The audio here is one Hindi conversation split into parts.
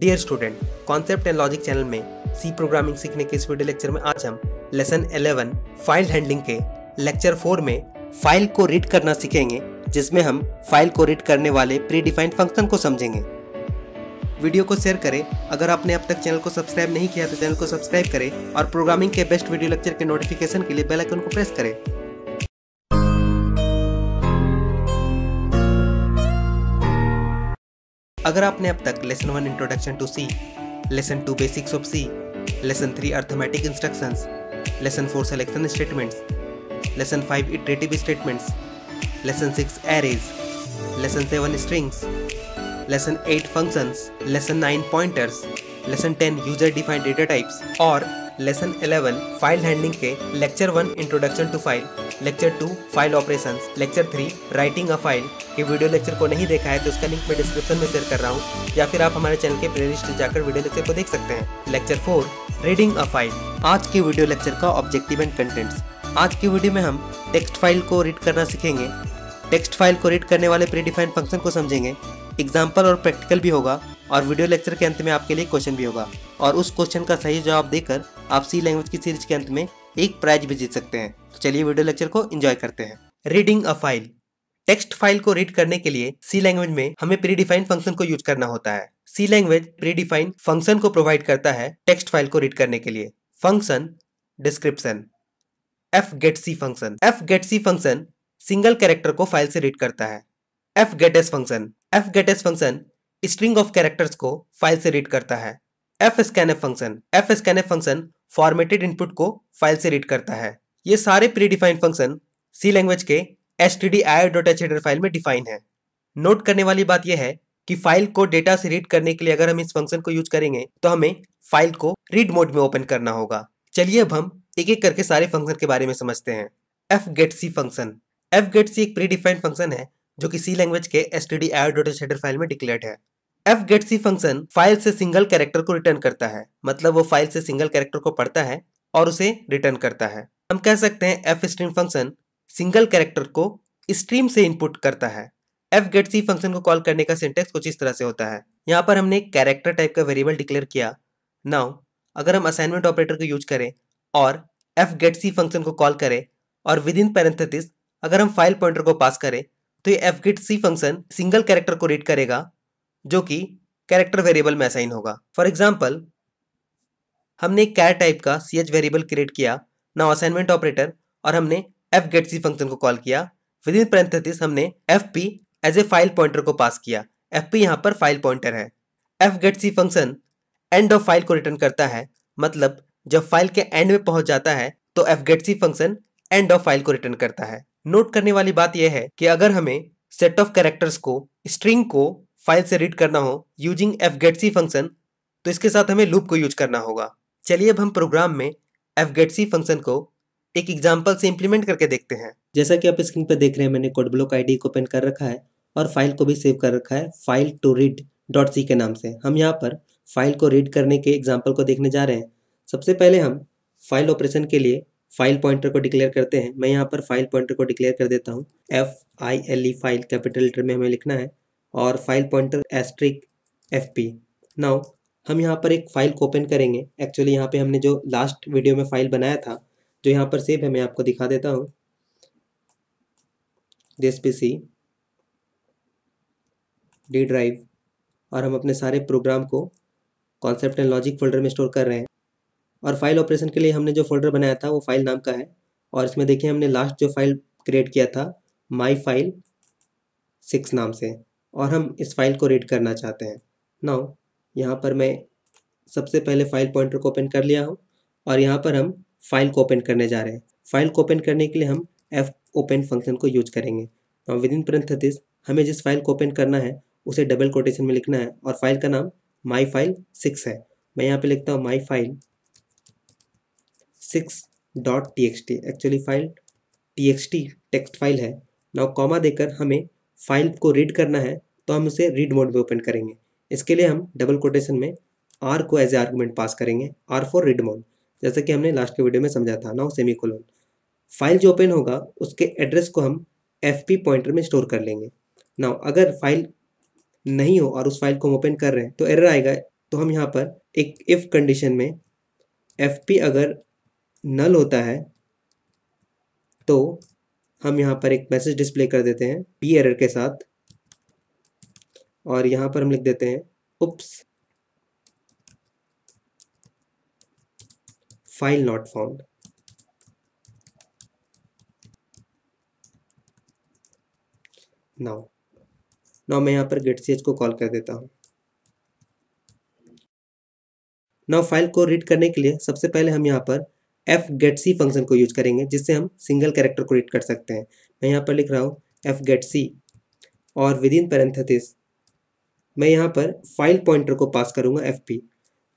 dear student concept and logic channel में सी प्रोग्रामिंग सीखने के इस वीडियो लेक्चर में आज हम लेसन 11 फाइल हैंडलिंग के लेक्चर 4 में फाइल को रीड करना सीखेंगे जिसमें हम फाइल को रीड करने वाले प्री डिफाइंड फंक्शन को समझेंगे वीडियो को शेयर करें अगर आपने अब तक चैनल को सब्सक्राइब नहीं किया तो चैनल को सब्सक्राइब करें और प्रोग्रामिंग के बेस्ट वीडियो लेक्चर के नोटिफिकेशन के लिए बेलाइकन को प्रेस करें अगर आपने अब तक lesson one introduction to C lesson two basics of C lesson three arithmetic instruction lesson four selection statements lesson five iterative statements lesson six arrays lesson seven strings lesson eight functions lesson nine pointers lesson ten user defined data types और लेसन 11 फाइल हैंडलिंग के lecture 1 introduction to file lecture 2 file operations lecture 3 writing a file के वीडियो लेक्चर को नहीं देखा है तो उसका लिंक मैं डिस्क्रिप्शन में शेयर कर रहा हूँ या फिर आप हमारे चैनल के प्लेलिस्ट जाकर वीडियो लेक्चर को देख सकते हैं lecture four reading a file आज के वीडियो लेक्चर का ऑब्जेक्टिव एंड कंटेंट्स आज की वीडियो में हम टेक्स्ट फाइल को रीड करना सीखेंगे टेक्स्ट फाइल को रीड करने वाले प्रीडिफाइंड फंक्शन को समझेंगे एग्जाम्पल और प्रैक्टिकल भी होगा और वीडियो लेक्चर के अंत में आपके लिए क्वेश्चन भी होगा और उस क्वेश्चन का सही जवाब देकर आप सी लैंग्वेज की सीरीज के अंत में एक प्राइज भी जीत सकते हैं तो चलिए वीडियो लेक्चर को एंजॉय करते हैं reading a file text file को रीड करने के लिए सी लैंग्वेज में हमें प्रीडिफाइंड फंक्शन को यूज करना होता है सी लैंग्वेज प्रीडिफाइंड फंक्शन को प्रोवाइड करता है टेक्स्ट फाइल को रीड करने के लिए function description F get C function F get C function single character को फाइल से रीड करता है F get S function F get S function string of characters को फाइल से रीड करता है F scan F function F scan F function formatted input को फाइल से रीड करता है ये सारे predefined function C language के S T D I dot H header file में डिफाइन है नोट करने वाली बात यह है कि फाइल को डेटा से रीड करने के लिए अगर हम इस फंक्शन को यूज करेंगे तो हमें फाइल को रीड मोड में ओपन करना होगा चलिए अब हम एक एक करके सारे फंक्शन के बारे में समझते हैं F get C function F get C एक प्री डिफाइंड फंक्शन है जो कि सी लैंग्वेज के S T D I dot H header file में डिक्लेयर्ड है F get C function file से सिंगल कैरेक्टर को रिटर्न करता है मतलब वो फाइल से सिंगल कैरेक्टर को पढ़ता है और उसे रिटर्न करता है हम कह सकते हैं F stream function single character को स्ट्रीम से इनपुट करता है एफ गेट सी फंक्शन को कॉल करने का सिंटेक्स कुछ इस तरह से होता है यहाँ पर हमने कैरेक्टर टाइप का वेरिएबल डिक्लेयर किया नाउ अगर हम असाइनमेंट ऑपरेटर को यूज करें और एफ गेट सी फंक्शन को कॉल करें और विद इन पैरेंथेटिस अगर हम फाइल पॉइंटर को पास करें तो ये F get C function single character को रीड करेगा जो कि कैरेक्टर वेरिएबल में असाइन होगा फॉर एग्जाम्पल हमने एक कैर टाइप का सी एच वेरिएबल क्रिएट किया नाउ असाइनमेंट ऑपरेटर और हमने एफ गेट सी फंक्शन को कॉल किया विद इन पैंथेसिस हमने F P as a file pointer को पास किया एफ पी यहाँ पर फाइल पॉइंटर है F get C function end of file को रिटर्न करता है मतलब जब फाइल के एंड में पहुंच जाता है तो F get C function end of file को रिटर्न करता है नोट करने वाली बात यह है कि अगर हमें सेट ऑफ कैरेक्टर्स को स्ट्रिंग को फाइल से रीड करना हो यूजिंग एफ एफगेटसी फंक्शन तो इसके साथ हमें लूप को यूज करना होगा चलिए अब हम प्रोग्राम में एफ एफगेटसी फंक्शन को एक एग्जाम्पल से इम्प्लीमेंट करके देखते हैं जैसा कि आप स्क्रीन पर देख रहे हैं मैंने कोड ब्लॉक आई को ओपन कर रखा है और फाइल को भी सेव कर रखा है file to read dot C के नाम से हम यहाँ पर फाइल को रीड करने के एग्जाम्पल को देखने जा रहे हैं सबसे पहले हम फाइल ऑपरेशन के लिए फाइल पॉइंटर को डिक्लेयर करते हैं मैं यहाँ पर फाइल पॉइंटर को डिक्लेयर कर देता हूँ F I L E file capital letter में हमें लिखना है और file pointer asterisk F P now हम यहाँ पर एक फ़ाइल को ओपन करेंगे एक्चुअली यहाँ पे हमने जो लास्ट वीडियो में फ़ाइल बनाया था जो यहाँ पर सेव है मैं आपको दिखा देता हूँ this P C D drive और हम अपने सारे प्रोग्राम को कॉन्सेप्ट एंड लॉजिक फोल्डर में स्टोर कर रहे हैं और फाइल ऑपरेशन के लिए हमने जो फोल्डर बनाया था वो फाइल नाम का है और इसमें देखिए हमने लास्ट जो फाइल क्रिएट किया था माई फाइल सिक्स नाम से और हम इस फाइल को रीड करना चाहते हैं नाउ यहाँ पर मैं सबसे पहले फाइल पॉइंटर को ओपन कर लिया हूँ और यहाँ पर हम फाइल को ओपन करने जा रहे हैं फाइल को ओपन करने के लिए हम एफ ओपन फंक्शन को यूज करेंगे नाउ विद इन परंथेसिस हमें जिस फाइल को ओपन करना है उसे डबल कोटेशन में लिखना है और फाइल का नाम माई फाइल सिक्स है मैं यहाँ पर लिखता हूँ my file six dot T X T actually file T X T text file है नाउ कॉमा देकर हमें फाइल को रीड करना है तो हम उसे रीड मोड में ओपन करेंगे इसके लिए हम डबल कोटेशन में आर को एज ए आर्गूमेंट पास करेंगे आर फॉर रीड मोड जैसा कि हमने लास्ट के वीडियो में समझा था नाउ सेमी कोलोन फाइल जो ओपन होगा उसके एड्रेस को हम एफ पी पॉइंटर में स्टोर कर लेंगे नाउ अगर फाइल नहीं हो और उस फाइल को हम ओपन कर रहे हैं तो एरर आएगा तो हम यहाँ पर एक इफ़ कंडीशन में एफ पी अगर नल होता है तो हम यहाँ पर एक मैसेज डिस्प्ले कर देते हैं पी एरर के साथ और यहां पर हम लिख देते हैं oops file not found now now मैं यहां पर गेट सी को कॉल कर देता हूं नाउ फाइल को रीड करने के लिए सबसे पहले हम यहां पर एफ गेट सी फंक्शन को यूज करेंगे जिससे हम सिंगल कैरेक्टर को रीड कर सकते हैं मैं यहां पर लिख रहा हूं एफ गेट सी और विद इन पैरेंथेसिस मैं यहाँ पर फाइल पॉइंटर को पास करूँगा एफ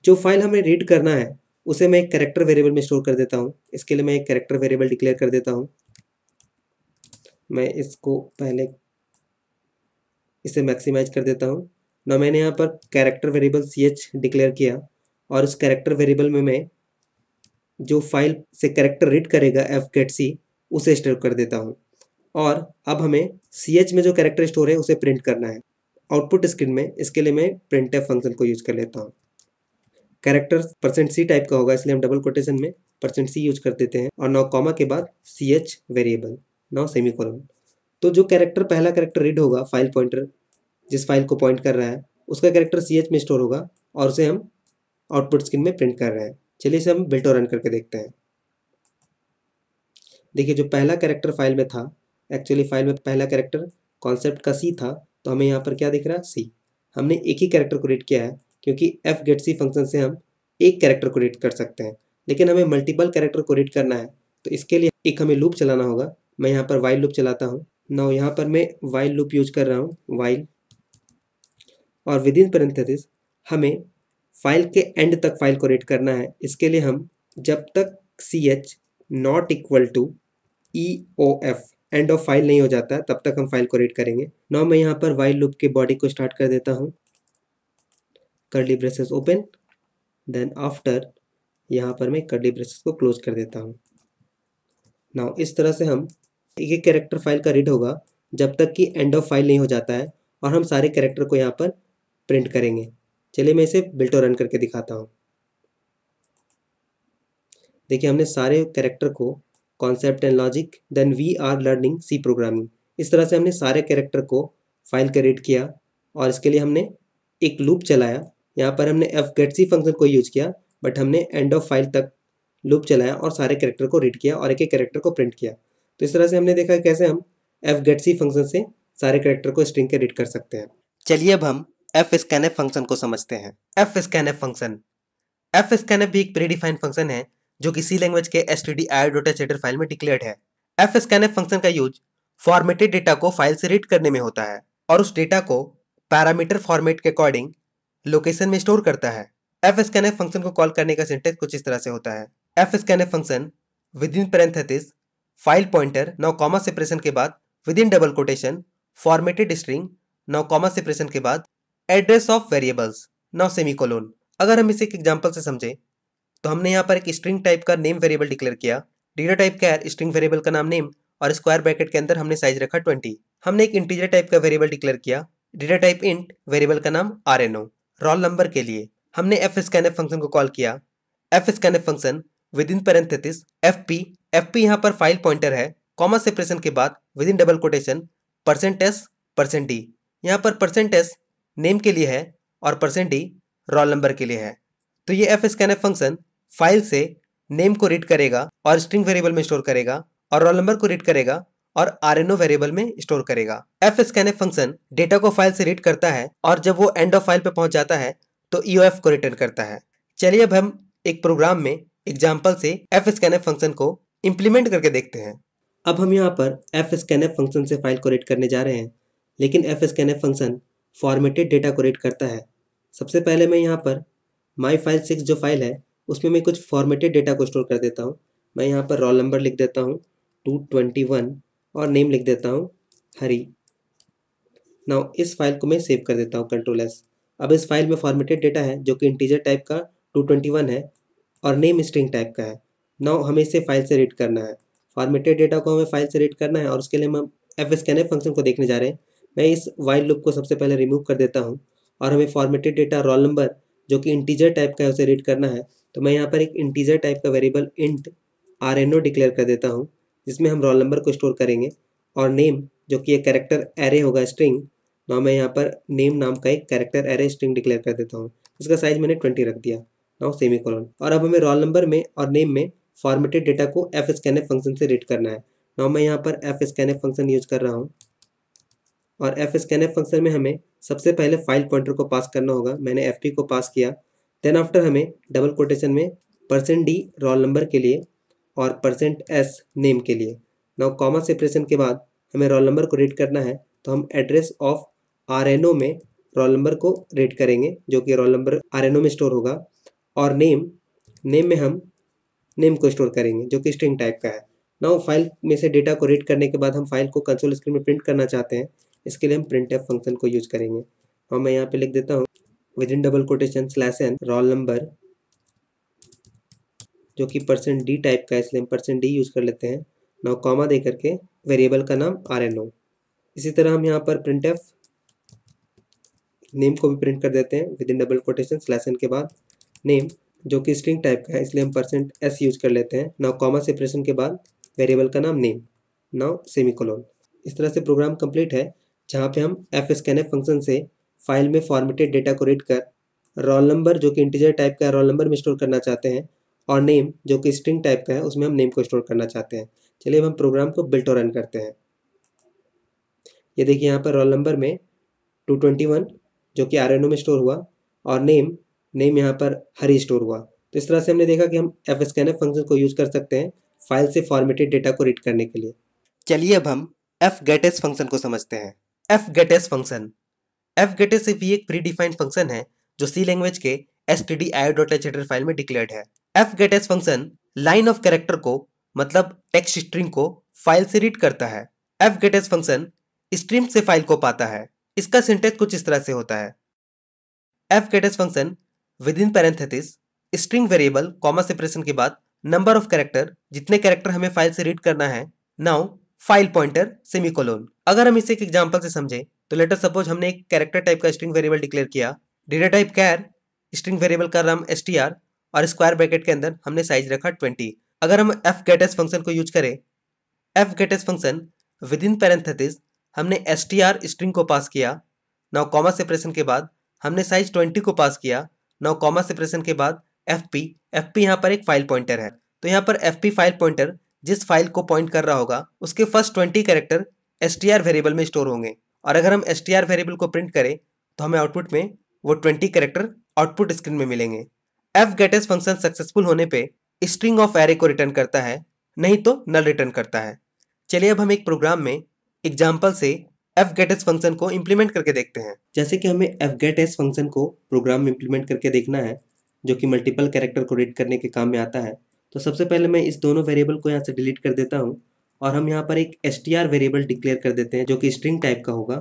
जो फाइल हमें रीड करना है उसे मैं एक करेक्टर वेरिएबल में स्टोर कर देता हूँ इसके लिए मैं एक करेक्टर वेरिएबल डिक्लेयर कर देता हूँ मैं इसको पहले इसे मैक्सिमाइज कर देता हूँ ना मैंने यहाँ पर character variable C H declare किया और उस कैरेक्टर वेरिएबल में मैं जो फाइल से कैरेक्टर रीड करेगा एफ गेट सी उसे स्टोर कर देता हूँ और अब हमें सी एच में जो कैरेक्टर स्टोर है उसे प्रिंट करना है आउटपुट स्क्रीन में इसके लिए मैं प्रिंट फंक्शन को यूज कर लेता हूँ कैरेक्टर परसेंट सी टाइप का होगा इसलिए हम डबल कोटेशन में परसेंट सी यूज कर देते हैं और नौ कॉमा के बाद C H variable now semi colon तो जो कैरेक्टर पहला कैरेक्टर रीड होगा फाइल पॉइंटर जिस फाइल को पॉइंट कर रहा है उसका कैरेक्टर सी एच में स्टोर होगा और उसे हम आउटपुट स्क्रीन में प्रिंट कर रहे हैं चलिए इसे हम बिल्टो रन करके देखते हैं देखिए जो पहला कैरेक्टर फाइल में था एक्चुअली फाइल में पहला कैरेक्टर कॉन्सेप्ट का सी था तो हमें यहाँ पर क्या दिख रहा है सी हमने एक ही कैरेक्टर को रीड किया है क्योंकि एफ गेट सी फंक्शन से हम एक कैरेक्टर को रीड कर सकते हैं लेकिन हमें मल्टीपल कैरेक्टर को रीड करना है तो इसके लिए एक हमें लूप चलाना होगा मैं यहाँ पर वाइल लूप चलाता हूँ ना यहाँ पर मैं वाइल लूप यूज कर रहा हूँ वाइल और विद इन परिस हमें फाइल के एंड तक फाइल को रीड करना है इसके लिए हम जब तक C H not equal to E O F end of file नहीं हो जाता है तब तक हम फाइल को रीड करेंगे नाउ मैं यहाँ पर वाइल लूप के बॉडी को स्टार्ट कर देता हूँ curly braces open then after यहाँ पर मैं कर्ली ब्रेसेस को क्लोज कर देता हूँ नाउ इस तरह से हम एक एक कैरेक्टर फाइल का रीड होगा जब तक कि एंड ऑफ फाइल नहीं हो जाता है और हम सारे कैरेक्टर को यहाँ पर प्रिंट करेंगे चलिए मैं इसे बिल्टो रन करके दिखाता हूँ देखिए हमने सारे कैरेक्टर को concept and logic then we are learning C programming इस तरह से हमने सारे कैरेक्टर को फाइल क्रिएट किया और इसके लिए हमने एक लूप चलाया यहाँ पर हमने एफ गेट सी फंक्शन को यूज़ किया बट हमने एंड ऑफ फाइल तक लूप चलाया और सारे कैरेक्टर को रीड किया और एक एक कैरेक्टर को प्रिंट किया तो इस तरह से हमने देखा कैसे हम एफ गेट सी फंक्शन से सारे कैरेक्टर को स्ट्रिंग के रीड कर सकते हैं चलिए अब हम एफ स्कैन एफ फंक्शन को समझते हैं F scan F function F scan F भी एक प्रीडिफाइंड फंक्शन है जो कि सी लैंग्वेज के एस टी फाइल में डिक्लेयर है एफ स्कैनफ फंक्शन का यूज फॉर्मेटेड डेटा को फाइल से रीड करने में होता है और उस डेटा को पैरामीटर फॉर्मेट के अकॉर्डिंग लोकेशन में स्टोर करता है एफ स्कैनफ फंक्शन को कॉल करने का सिंटेक्स कुछ इस तरह से होता है F scan F function with in parenthesis file pointer now comma separation के बाद with in double quotation formatted string now comma separation के बाद address of variables now semi अगर हम इसे एक एग्जाम्पल से समझें तो हमने यहाँ पर एक स्ट्रिंग टाइप का नेम वेरिएबल डिक्लेयर किया डेटा टाइप का है स्ट्रिंग वेरिएबल का नाम नेम और स्क्वायर ब्रैकेट के अंदर हमने साइज रखा ट्वेंटी हमने एक इंटीजर टाइप का वेरिएबल डिक्लेयर किया डेटा टाइप इंट वेरिएबल का नाम R N O roll number के लिए हमने एफ स्कैन एफ फंक्शन को कॉल किया F scan F function with in parenthesis F P F P यहाँ पर फाइल पॉइंटर है कॉमा सेपरेशन के बाद with in double quotation percent S percent D यहाँ पर परसेंट एस नेम के लिए है और परसेंट डी रोल नंबर के लिए है तो ये F scan F function file से नेम को रीड करेगा और स्ट्रिंग वेरिएबल में स्टोर करेगा और रोल नंबर को रीड करेगा और आर वेरिएबल में स्टोर करेगा एफ स्कैन फंक्शन डेटा को फाइल से रीड करता है और जब वो एंड ऑफ फाइल पे पहुंच जाता है तो ई e को रिटर्न करता है चलिए अब हम एक प्रोग्राम में एग्जाम्पल से एफ स्कैन फंक्शन को इम्प्लीमेंट करके देखते हैं अब हम यहाँ पर एफ स्कैन फंक्शन से फाइल को रीड करने जा रहे हैं लेकिन F scan function formatted data को रीड करता है सबसे पहले मैं यहाँ पर माई फाइल सिक्स जो फाइल है उसमें मैं कुछ फॉर्मेटेड डेटा को स्टोर कर देता हूँ मैं यहाँ पर रोल नंबर लिख देता हूँ टू ट्वेंटी वन और नेम लिख देता हूँ हरी नाउ इस फाइल को मैं सेव कर देता हूँ कंट्रोल एस अब इस फाइल में फॉर्मेटेड डेटा है जो कि इंटीजर टाइप का टू ट्वेंटी वन है और नेम स्ट्रिंग टाइप का है नाउ हमें इसे फाइल से रीड करना है फॉर्मेटेड डेटा को हमें फाइल से रीड करना है और उसके लिए हम एफ स्कैनर फंक्शन को देखने जा रहे हैं मैं इस वाइल लुक को सबसे पहले रिमूव कर देता हूँ और हमें फॉर्मेटेड डेटा रोल नंबर जो कि इंटीजर टाइप का है उसे रीड करना है तो मैं यहाँ पर एक इंटीजर टाइप का variable int R N O declare कर देता हूँ जिसमें हम रोल नंबर को स्टोर करेंगे और नेम जो कि एक कैरेक्टर एरे होगा स्ट्रिंग ना मैं यहाँ पर नेम नाम का एक कैरेक्टर एरे स्ट्रिंग डिक्लेयर कर देता हूँ इसका साइज मैंने ट्वेंटी रख दिया नाउ सेमी कॉलन और अब हमें रोल नंबर में और नेम में फॉर्मेटेड डेटा को एफ स्कैन एफ फंक्शन से रीड करना है नाउ मैं यहाँ पर F scan F function use कर रहा हूँ और एफ स्कैन एफ फंक्शन में हमें सबसे पहले फाइल पॉइंटर को पास करना होगा मैंने एफ को पास किया देन आफ्टर हमें डबल कोटेशन में परसेंट डी रोल नंबर के लिए और परसेंट एस नेम के लिए नाउ कॉमा सेपरेशन के बाद हमें रोल नंबर को रीड करना है तो हम address of R N O में रोल नंबर को रीड करेंगे जो कि roll number R N O में स्टोर होगा और नेम नेम में हम नेम को स्टोर करेंगे जो कि स्ट्रिंग टाइप का है नाउ फाइल में से डेटा को रीड करने के बाद हम फाइल को कंसोल स्क्रीन में प्रिंट करना चाहते हैं इसके लिए हम प्रिंट फंक्शन को यूज करेंगे और मैं यहाँ पे लिख देता हूँ within double quotation slash n roll number जो कि परसेंट डी टाइप का है इसलिए हम परसेंट डी यूज़ कर लेते हैं नौ कॉमा दे करके वेरिएबल का नाम आर एन ओ इसी तरह हम यहाँ पर प्रिंट एफ नेम को भी प्रिंट कर देते हैं with in double quotation slash N के बाद नेम जो कि स्ट्रिंग टाइप का है इसलिए हम परसेंट एस यूज़ कर लेते हैं नौ कॉमा सेपरेशन के बाद वेरिएबल का नाम नेम नाउ सेमी इस तरह से प्रोग्राम कंप्लीट है जहाँ पे हम एफ स्कैन फंक्शन से फाइल में फॉर्मेटेड डेटा को रीड कर रोल नंबर जो कि इंटीजर टाइप का रोल नंबर में स्टोर करना चाहते हैं और नेम जो कि स्ट्रिंग टाइप का है उसमें हम नेम को स्टोर करना चाहते हैं चलिए अब हम प्रोग्राम को बिल्ट और रन करते हैं ये देखिए यहाँ पर रोल नंबर में 221 जो कि आर में स्टोर हुआ और नेम नेम यहाँ पर हरी स्टोर हुआ तो इस तरह से हमने देखा कि हम एफ स्कैनर फंक्शन को यूज़ कर सकते हैं फाइल से फॉर्मेटेड डेटा को रीड करने के लिए चलिए अब हम एफ गेटेस फंक्शन को समझते हैं एफ गेटेस फंक्शन एफ गेटे से वी एक प्रीडिफाइंड फंक्शन है जो सी लैंग्वेज के S T D I dot H header file में डिक्लेयर्ड है F gets function line of character को मतलब टेक्स्ट स्ट्रिंग को फाइल से रीड करता है एफ गेटेस फंक्शन स्ट्रीम से फाइल को पाता है इसका सिंटेक्स कुछ इस तरह से होता है F gets function with in parenthesis string variable comma separation के बाद नंबर ऑफ कैरेक्टर जितने कैरेक्टर हमें फाइल से रीड करना है नाउ फाइल पॉइंटर सेमिकोलोन अगर हम इसे एक एग्जाम्पल से समझें तो लेटर सपोज हमने एक कैरेक्टर टाइप का स्ट्रिंग वेरिएबल डिक्लेयर किया data type char string variable का नाम एस और स्क्वायर ब्रैकेट के अंदर हमने साइज रखा ट्वेंटी अगर हम एफ गेटेस फंक्शन को यूज करें F gets function with in parenthesis हमने एस स्ट्रिंग को पास किया नौ कॉमा सेपरेशन के बाद हमने साइज ट्वेंटी को पास किया नौ कॉमा सेपरेशन के बाद एफ पी एफ पी यहाँ पर एक फाइल पॉइंटर है तो यहाँ पर एफ पी फाइल पॉइंटर जिस फाइल को पॉइंट कर रहा होगा उसके first twenty character S T R variable में स्टोर होंगे और अगर हम एस वेरिएबल को प्रिंट करें तो हमें आउटपुट में वो ट्वेंटी करेक्टर आउटपुट स्क्रीन में मिलेंगे एफ गेटेस फंक्शन सक्सेसफुल होने पे स्ट्रिंग ऑफ एरे को रिटर्न करता है नहीं तो नल रिटर्न करता है चलिए अब हम एक प्रोग्राम में एग्जाम्पल से एफ गेटेस फंक्शन को इम्प्लीमेंट करके देखते हैं जैसे कि हमें एफ गेटेस फंक्शन को प्रोग्राम में इम्प्लीमेंट करके देखना है जो कि मल्टीपल कैरेक्टर को रीड करने के काम में आता है तो सबसे पहले मैं इस दोनों वेरिएबल को यहाँ से डिलीट कर देता हूँ और हम यहाँ पर एक एस वेरिएबल डिक्लेयर कर देते हैं जो कि स्ट्रिंग टाइप का होगा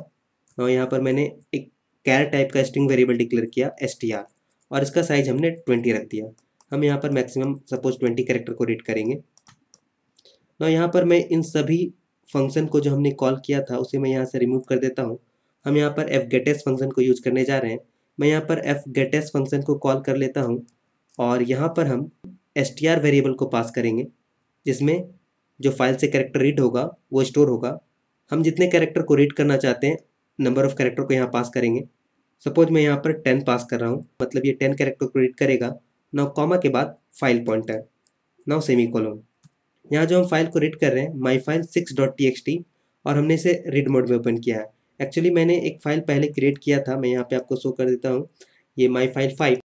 और यहाँ पर मैंने एक कैर टाइप का स्ट्रिंग वेरिएबल डिक्लेयर किया एस और इसका साइज हमने ट्वेंटी रख दिया हम यहाँ पर मैक्सिमम सपोज ट्वेंटी करेक्टर को रीड करेंगे और यहाँ पर मैं इन सभी फंक्शन को जो हमने कॉल किया था उसे मैं यहाँ से रिमूव कर देता हूँ हम यहाँ पर एफ गेटेस फंक्शन को यूज करने जा रहे हैं मैं यहाँ पर एफ गेटेस फंक्शन को कॉल कर लेता हूँ और यहाँ पर हम एस वेरिएबल को पास करेंगे जिसमें जो फाइल से कैरेक्टर रीड होगा वो स्टोर होगा हम जितने कैरेक्टर को रीड करना चाहते हैं नंबर ऑफ़ कैरेक्टर को यहाँ पास करेंगे सपोज मैं यहाँ पर टेन पास कर रहा हूँ मतलब ये टेन कैरेक्टर को रीड करेगा नाउ कॉमा के बाद file pointer now semi colon यहाँ जो हम फाइल को रीड कर रहे हैं my file six dot T X T और हमने इसे रीड मोड में ओपन किया है एक्चुअली मैंने एक फ़ाइल पहले क्रिएट किया था मैं यहाँ पे आपको शो कर देता हूँ ये माई फाइल फाइव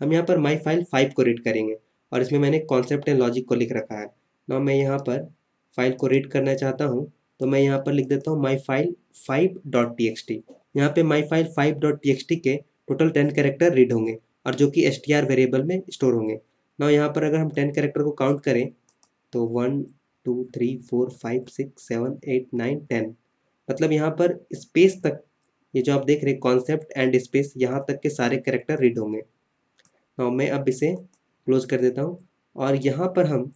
हम यहाँ पर माई फाइल फाइव को रीड करेंगे और इसमें मैंने कॉन्सेप्ट एंड लॉजिक को लिख रखा है ना तो मैं यहाँ पर फाइल को रीड करना चाहता हूँ तो मैं यहाँ पर लिख देता हूँ my file five dot T X T यहाँ पर my file five dot T X T के टोटल टेन कैरेक्टर रीड होंगे और जो कि एस टी आर वेरिएबल में स्टोर होंगे न यहाँ पर अगर हम टेन कैरेक्टर को काउंट करें तो one two three four five six seven eight nine ten मतलब यहाँ पर स्पेस तक ये जो आप देख रहे हैं कॉन्सेप्ट एंड स्पेस यहाँ तक के सारे कैरेक्टर रीड होंगे तो मैं अब इसे क्लोज कर देता हूँ और यहाँ पर हम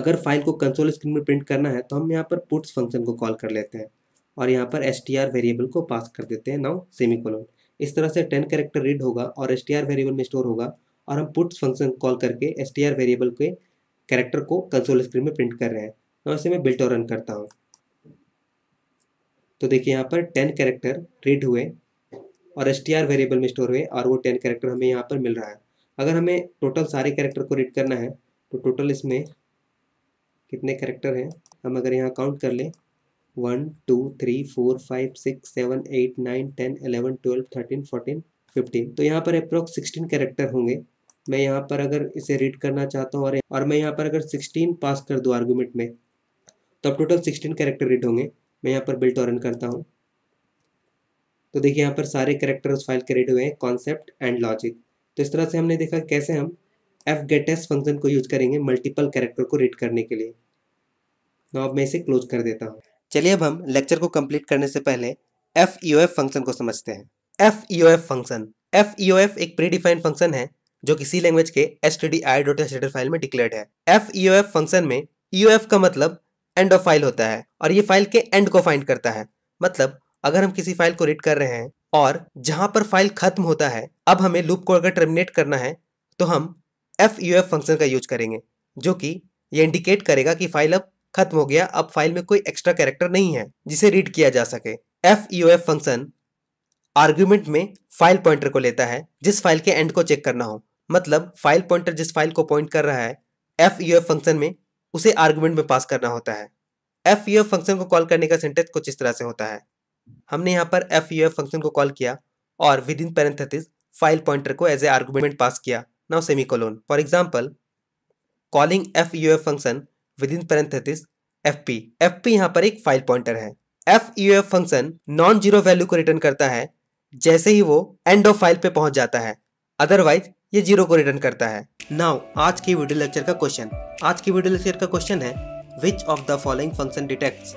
अगर फाइल को कंसोल स्क्रीन में प्रिंट करना है तो हम यहाँ पर पुट्स फंक्शन को कॉल कर लेते हैं और यहाँ पर एस वेरिएबल को पास कर देते हैं नाउ सेमी इस तरह से टेन कैरेक्टर रीड होगा और एस वेरिएबल में स्टोर होगा और हम पुट्स फंक्शन कॉल करके एस वेरिएबल के कैरेक्टर को कंसोल स्क्रीन में प्रिंट कर रहे हैं नाउ तो इसे मैं बिल्ट और रन करता हूँ तो देखिए यहाँ पर टेन कैरेक्टर रीड हुए और एस वेरिएबल में स्टोर हुए और वो टेन कैरेक्टर हमें यहाँ पर मिल रहा है अगर हमें टोटल सारे कैरेक्टर को रीड करना है तो टोटल इसमें कितने करेक्टर हैं हम अगर यहाँ काउंट कर लें one two three four five six seven eight nine ten eleven twelve thirteen fourteen fifteen तो यहाँ पर अप्रोक्स सिक्सटीन कैरेक्टर होंगे मैं यहाँ पर अगर इसे रीड करना चाहता हूँ और और मैं यहाँ पर अगर सिक्सटीन पास कर दूँ आर्गूमेंट में तो अब टोटल सिक्सटीन कैरेक्टर रीड होंगे मैं यहाँ पर बिल्ट और रन करता हूँ तो देखिए यहाँ पर सारे कैरेक्टर उस फाइल के रीड हुए हैं कॉन्सेप्ट एंड लॉजिक तो इस तरह से हमने देखा कैसे हम एफ गेटेस्ट फंक्शन को यूज करेंगे मल्टीपल कैरेक्टर को रीड करने के लिए तो अब मैं इसे क्लोज कर देता हूँ चलिए अब हम लेक्चर को कंप्लीट करने से पहले F E O F function को समझते हैं F E O F function F E O F एक प्री डिफाइंड फंक्शन है जो किसी लैंग्वेज के S T D I dot S file में डिक्लेयर है F E O F function में ई ओ एफ का मतलब एंड ऑफ फाइल होता है और ये फाइल के एंड को फाइंड करता है मतलब अगर हम किसी फाइल को रीड कर रहे हैं और जहां पर फाइल खत्म होता है अब हमें लूप को अगर टर्मिनेट करना है तो हम एफ यू एफ फंक्शन का यूज करेंगे जो कि ये इंडिकेट करेगा कि फाइल अब खत्म हो गया अब फाइल में कोई एक्स्ट्रा कैरेक्टर नहीं है जिसे रीड किया जा सके F U F function argument में फाइल पॉइंटर को लेता है जिस फाइल के एंड को चेक करना हो मतलब फाइल पॉइंटर जिस फाइल को पॉइंट कर रहा है एफ यू एफ फंक्शन में उसे आर्ग्यूमेंट में पास करना होता है एफ यू एफ फंक्शन को कॉल करने का सेंटेंस कुछ इस तरह से होता है हमने यहाँ पर एफ यू एफ फंक्शन को कॉल किया और with in parenthesis file pointer को एज ए आर्ग्यूमेंट पास किया now semicolon for example calling F U F function with in parenthesis F P F पर एक फाइल पॉइंटर है F U F function non zero value को रिटर्न करता है जैसे ही वो एंड ऑफ फाइल पे पहुंच जाता है अदरवाइज ये जीरो को रिटर्न करता है नाउ आज की वीडियो लेक्चर का क्वेश्चन आज की वीडियो लेक्चर का क्वेश्चन है which of the following function detects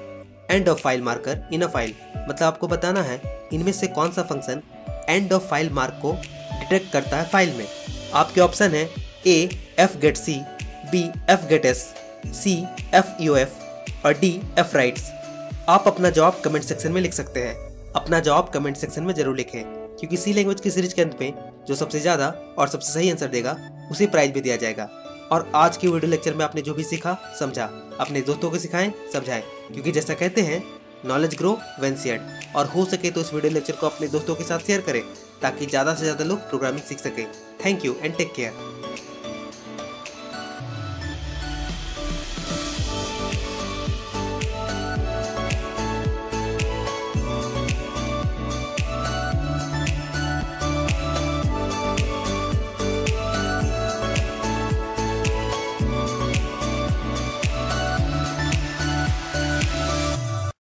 end of file marker in a file मतलब आपको बताना है इनमें से कौन सा function end of file mark को डिटेक्ट करता है फाइल में आपके ऑप्शन है A F get C B F get S C F U F और डी एफ राइट्स आप अपना जॉब कमेंट सेक्शन में लिख सकते हैं अपना जॉब कमेंट सेक्शन में जरूर लिखें क्योंकि सी लैंग्वेज की सीरीज के अंत में जो सबसे ज़्यादा और सबसे सही आंसर देगा उसे प्राइज भी दिया जाएगा और आज की वीडियो लेक्चर में आपने जो भी सीखा समझा अपने दोस्तों को सिखाएं समझाएं क्योंकि जैसा कहते हैं नॉलेज ग्रो वेन शेयर और हो सके तो इस वीडियो लेक्चर को अपने दोस्तों के साथ शेयर करें ताकि ज़्यादा से ज़्यादा लोग प्रोग्रामिंग सीख सकें thank you and take care